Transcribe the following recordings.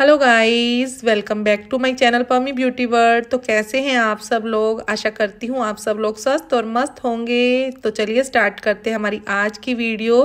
hello guys welcome back to my channel Pami beauty world तो कैसे हैं आप सब लोग आशा करती हूँ आप सब लोग स्वस्थ और मस्त होंगे तो चलिए स्टार्ट करते हैं हमारी आज की वीडियो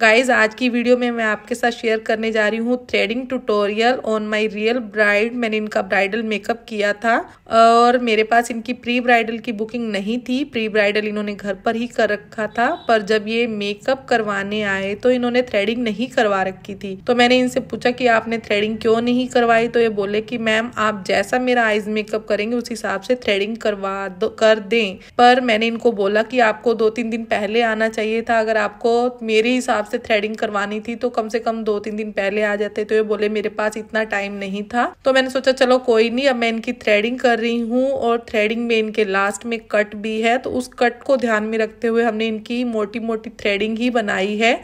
गाइज आज की वीडियो में मैं आपके साथ शेयर करने जा रही हूँ threading tutorial on my real bride मैंने इनका ब्राइडल मेकअप किया था और मेरे पास इनकी प्री ब्राइडल की बुकिंग नहीं थी प्री ब्राइडल इन्होंने घर पर ही कर रखा था पर जब ये मेकअप करवाने आए तो इन्होंने थ्रेडिंग नहीं करवा रखी थी तो मैंने इनसे पूछा कि आपने थ्रेडिंग क्यों नहीं करवाई तो ये बोले कि मैम आप जैसा मेरा आइज मेकअप करेंगे उस हिसाब से थ्रेडिंग करवा दो कर दें पर मैंने इनको बोला कि आपको दो तीन दिन पहले आना चाहिए था अगर आपको मेरे हिसाब से थ्रेडिंग करवानी थी तो कम से कम दो तीन दिन पहले आ जाते तो ये बोले मेरे पास इतना टाइम नहीं था तो मैंने सोचा चलो कोई नहीं अब मैं इनकी थ्रेडिंग कर रही हूँ और थ्रेडिंग में इनके लास्ट में कट भी है तो उस कट को ध्यान में रखते हुए हमने इनकी मोटी मोटी थ्रेडिंग ही बनाई है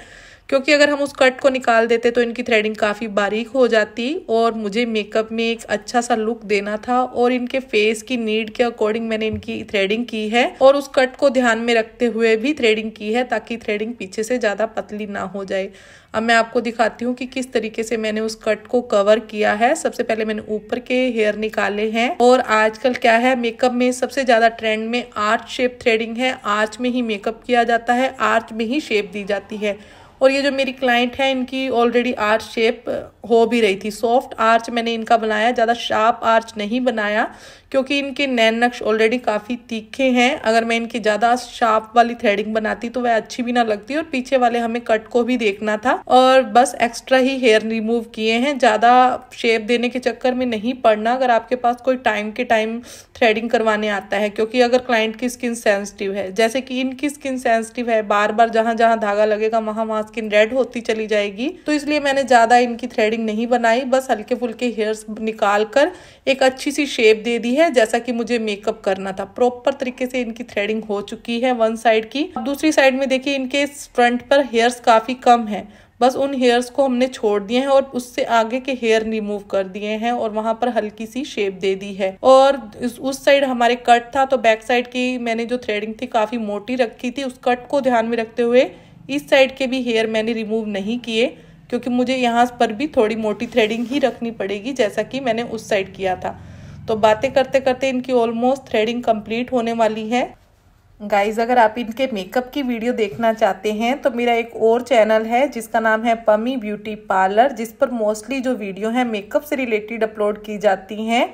क्योंकि अगर हम उस कट को निकाल देते तो इनकी थ्रेडिंग काफ़ी बारीक हो जाती और मुझे मेकअप में एक अच्छा सा लुक देना था और इनके फेस की नीड के अकॉर्डिंग मैंने इनकी थ्रेडिंग की है और उस कट को ध्यान में रखते हुए भी थ्रेडिंग की है ताकि थ्रेडिंग पीछे से ज़्यादा पतली ना हो जाए अब मैं आपको दिखाती हूँ कि किस तरीके से मैंने उस कट को कवर किया है सबसे पहले मैंने ऊपर के हेयर निकाले हैं और आजकल क्या है मेकअप में सबसे ज़्यादा ट्रेंड में आर्च शेप थ्रेडिंग है आर्च में ही मेकअप किया जाता है आर्च में ही शेप दी जाती है और ये जो मेरी क्लाइंट है इनकी ऑलरेडी आर्च शेप हो भी रही थी सॉफ्ट आर्च मैंने इनका बनाया ज़्यादा शार्प आर्च नहीं बनाया क्योंकि इनके नैन नक्श ऑलरेडी काफ़ी तीखे हैं अगर मैं इनकी ज़्यादा शार्प वाली थ्रेडिंग बनाती तो वह अच्छी भी ना लगती और पीछे वाले हमें कट को भी देखना था और बस एक्स्ट्रा ही हेयर रिमूव किए हैं ज़्यादा शेप देने के चक्कर में नहीं पड़ना अगर आपके पास कोई टाइम के टाइम थ्रेडिंग करवाने आता है क्योंकि अगर क्लाइंट की स्किन सेंसिटिव है जैसे कि इनकी स्किन सेंसिटिव है बार बार जहाँ जहाँ धागा लगेगा वहाँ वहाँ स्किन रेड होती चली जाएगी तो इसलिए मैंने ज़्यादा इनकी थ्रेडिंग नहीं बनाई बस हल्के फुल्के हेयर्स निकाल कर एक अच्छी सी शेप दे दी है जैसा कि मुझे मेकअप करना था प्रॉपर तरीके से इनकी थ्रेडिंग हो चुकी है वन साइड की दूसरी साइड में देखिए इनके फ्रंट पर हेयर्स काफ़ी कम है बस उन हेयर्स को हमने छोड़ दिए हैं और उससे आगे के हेयर रिमूव कर दिए हैं और वहां पर हल्की सी शेप दे दी है और उस साइड हमारे कट था तो बैक साइड की मैंने जो थ्रेडिंग थी काफी मोटी रखी थी उस कट को ध्यान में रखते हुए इस साइड के भी हेयर मैंने रिमूव नहीं किए क्योंकि मुझे यहाँ पर भी थोड़ी मोटी थ्रेडिंग ही रखनी पड़ेगी जैसा कि मैंने उस साइड किया था तो बातें करते करते इनकी ऑलमोस्ट थ्रेडिंग कंप्लीट होने वाली है गाइज अगर आप इनके मेकअप की वीडियो देखना चाहते हैं तो मेरा एक और चैनल है जिसका नाम है पमी ब्यूटी पार्लर जिस पर मोस्टली जो वीडियो है मेकअप से रिलेटेड अपलोड की जाती हैं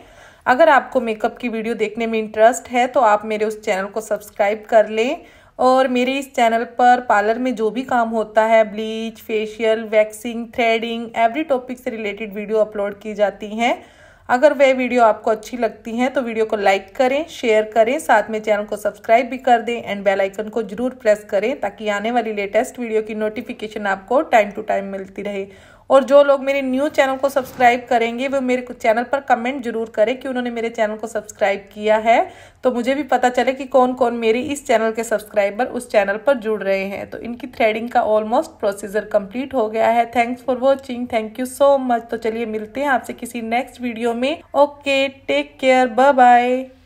अगर आपको मेकअप की वीडियो देखने में इंटरेस्ट है तो आप मेरे उस चैनल को सब्सक्राइब कर लें और मेरे इस चैनल पर पार्लर में जो भी काम होता है bleach facial waxing threading every topic से रिलेटेड वीडियो अपलोड की जाती हैं अगर वह वीडियो आपको अच्छी लगती हैं तो वीडियो को लाइक करें शेयर करें साथ में चैनल को सब्सक्राइब भी कर दें एंड बेल आइकन को जरूर प्रेस करें ताकि आने वाली लेटेस्ट वीडियो की नोटिफिकेशन आपको टाइम टू टाइम मिलती रहे और जो लोग मेरे न्यू चैनल को सब्सक्राइब करेंगे वो मेरे चैनल पर कमेंट जरूर करें कि उन्होंने मेरे चैनल को सब्सक्राइब किया है तो मुझे भी पता चले कि कौन कौन मेरे इस चैनल के सब्सक्राइबर उस चैनल पर जुड़ रहे हैं तो इनकी थ्रेडिंग का ऑलमोस्ट प्रोसीजर कंप्लीट हो गया है thanks for watching thank you so much तो चलिए मिलते हैं आपसे किसी नेक्स्ट वीडियो में okay take care bye bye